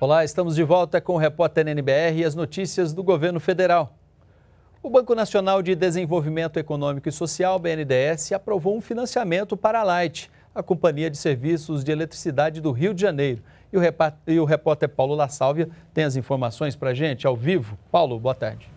Olá, estamos de volta com o repórter NBR e as notícias do governo federal. O Banco Nacional de Desenvolvimento Econômico e Social, BNDES, aprovou um financiamento para a Light, a Companhia de Serviços de Eletricidade do Rio de Janeiro. E o, repórter Paulo La Sálvia tem as informações para a gente ao vivo. Paulo, boa tarde.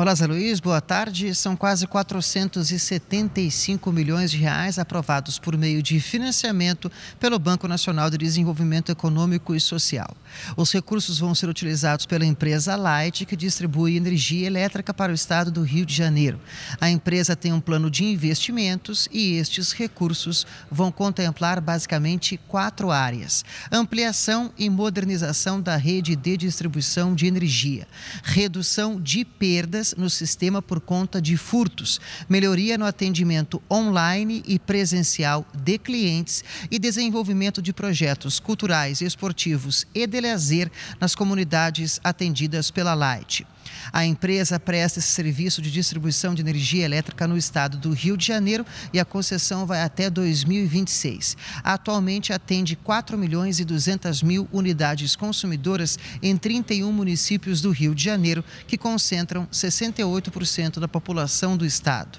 Olá, Zé Luiz, boa tarde. São quase 475 milhões de reais aprovados por meio de financiamento pelo Banco Nacional de Desenvolvimento Econômico e Social. Os recursos vão ser utilizados pela empresa Light, que distribui energia elétrica para o estado do Rio de Janeiro. A empresa tem um plano de investimentos e estes recursos vão contemplar basicamente quatro áreas: ampliação e modernização da rede de distribuição de energia, redução de perdas no sistema por conta de furtos, melhoria no atendimento online e presencial de clientes e desenvolvimento de projetos culturais, esportivos e de lazer nas comunidades atendidas pela Light. A empresa presta esse serviço de distribuição de energia elétrica no estado do Rio de Janeiro e a concessão vai até 2026. Atualmente atende 4 milhões e 200 mil unidades consumidoras em 31 municípios do Rio de Janeiro, que concentram 68% da população do estado.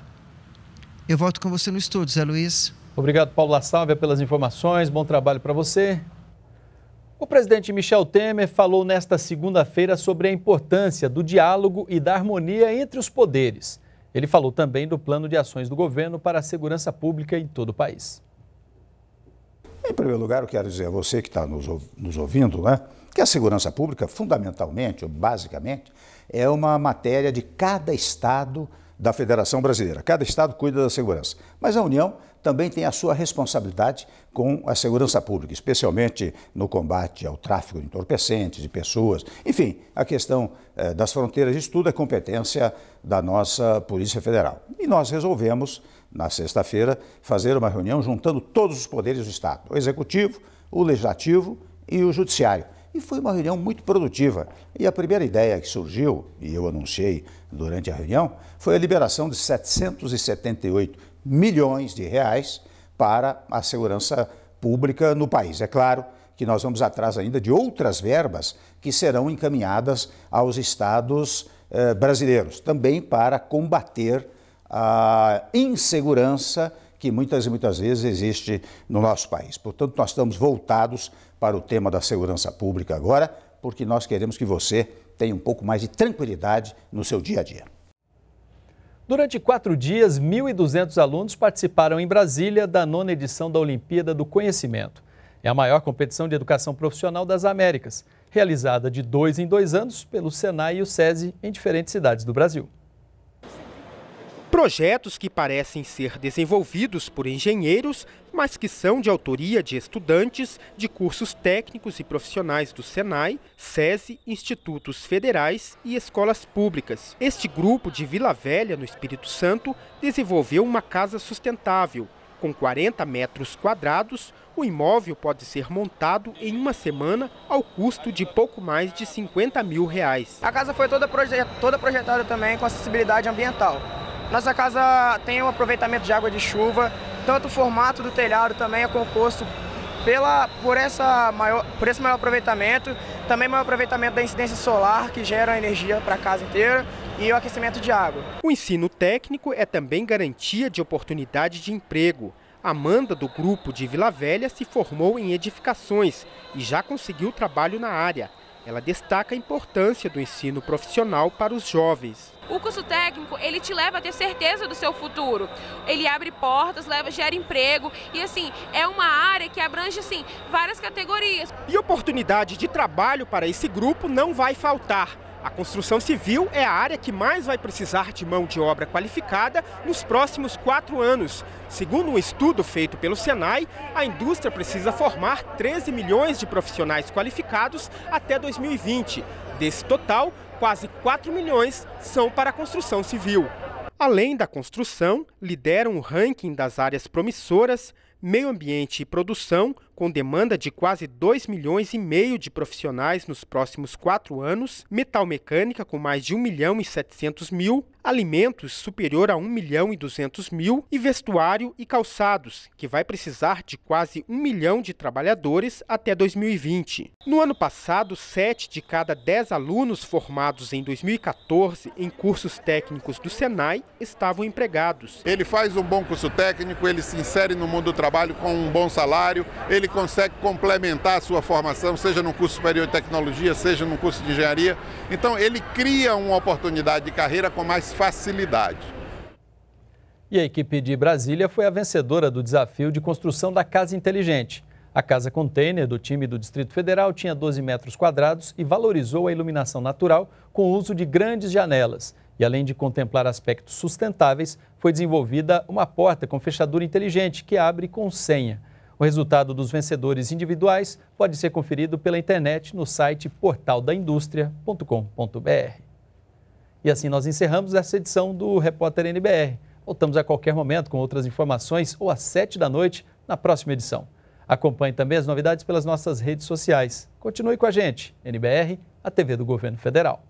Eu volto com você no estúdio, Zé Luiz. Obrigado, Paulo La pelas informações. Bom trabalho para você. O presidente Michel Temer falou nesta segunda-feira sobre a importância do diálogo e da harmonia entre os poderes. Ele falou também do plano de ações do governo para a segurança pública em todo o país. Em primeiro lugar, eu quero dizer a você que está nos, nos ouvindo, né, que a segurança pública, fundamentalmente, ou basicamente, é uma matéria de cada Estado da Federação Brasileira. Cada estado cuida da segurança, mas a União também tem a sua responsabilidade com a segurança pública, especialmente no combate ao tráfico de entorpecentes, de pessoas. Enfim, a questão eh, das fronteiras, isso tudo é competência da nossa Polícia Federal. E nós resolvemos, na sexta-feira, fazer uma reunião juntando todos os poderes do Estado: o Executivo, o Legislativo e o Judiciário e foi uma reunião muito produtiva. E a primeira ideia que surgiu, e eu anunciei durante a reunião, foi a liberação de 778 milhões de reais para a segurança pública no país. É claro que nós vamos atrás ainda de outras verbas que serão encaminhadas aos estados eh, brasileiros, também para combater a insegurança que muitas e muitas vezes existe no nosso país. Portanto, nós estamos voltados para o tema da segurança pública agora, porque nós queremos que você tenha um pouco mais de tranquilidade no seu dia a dia. Durante quatro dias, 1.200 alunos participaram em Brasília da nona edição da Olimpíada do Conhecimento. É a maior competição de educação profissional das Américas, realizada de dois em dois anos pelo Senai e o SESI em diferentes cidades do Brasil. Projetos que parecem ser desenvolvidos por engenheiros, mas que são de autoria de estudantes de cursos técnicos e profissionais do SENAI, SESI, institutos federais e escolas públicas. Este grupo de Vila Velha, no Espírito Santo, desenvolveu uma casa sustentável. Com 40 metros quadrados, o imóvel pode ser montado em uma semana ao custo de pouco mais de 50 mil reais. A casa foi toda, toda projetada também com acessibilidade ambiental. Nossa casa tem um aproveitamento de água de chuva, tanto o formato do telhado também é composto pela, por, essa maior, por esse maior aproveitamento, também maior aproveitamento da incidência solar, que gera energia para a casa inteira, e o aquecimento de água. O ensino técnico é também garantia de oportunidade de emprego. Amanda, do grupo de Vila Velha, se formou em edificações e já conseguiu trabalho na área. Ela destaca a importância do ensino profissional para os jovens. O curso técnico, ele te leva a ter certeza do seu futuro. Ele abre portas, leva, gera emprego e assim, é uma área que abrange assim várias categorias. E oportunidade de trabalho para esse grupo não vai faltar. A construção civil é a área que mais vai precisar de mão de obra qualificada nos próximos quatro anos. Segundo um estudo feito pelo Senai, a indústria precisa formar 13 milhões de profissionais qualificados até 2020. Desse total, quase 4 milhões são para a construção civil. Além da construção, lideram o ranking das áreas promissoras meio ambiente e produção, com demanda de quase 2 milhões e meio de profissionais nos próximos quatro anos, metal mecânica, com mais de 1 milhão e 700 mil, alimentos superior a 1 milhão e 200 mil e vestuário e calçados, que vai precisar de quase 1 milhão de trabalhadores até 2020. No ano passado, 7 de cada 10 alunos formados em 2014 em cursos técnicos do Senai estavam empregados. Ele faz um bom curso técnico, ele se insere no mundo do trabalho com um bom salário, ele consegue complementar a sua formação, seja no curso superior de tecnologia, seja no curso de engenharia. Então ele cria uma oportunidade de carreira com mais facilidade. E a equipe de Brasília foi a vencedora do desafio de construção da Casa Inteligente. A casa container do time do Distrito Federal tinha 12 metros quadrados e valorizou a iluminação natural com o uso de grandes janelas. E além de contemplar aspectos sustentáveis, foi desenvolvida uma porta com fechadura inteligente que abre com senha. O resultado dos vencedores individuais pode ser conferido pela internet no site portaldaindustria.com.br. E assim nós encerramos essa edição do Repórter NBR. Voltamos a qualquer momento com outras informações ou às sete da noite na próxima edição. Acompanhe também as novidades pelas nossas redes sociais. Continue com a gente, NBR, a TV do Governo Federal.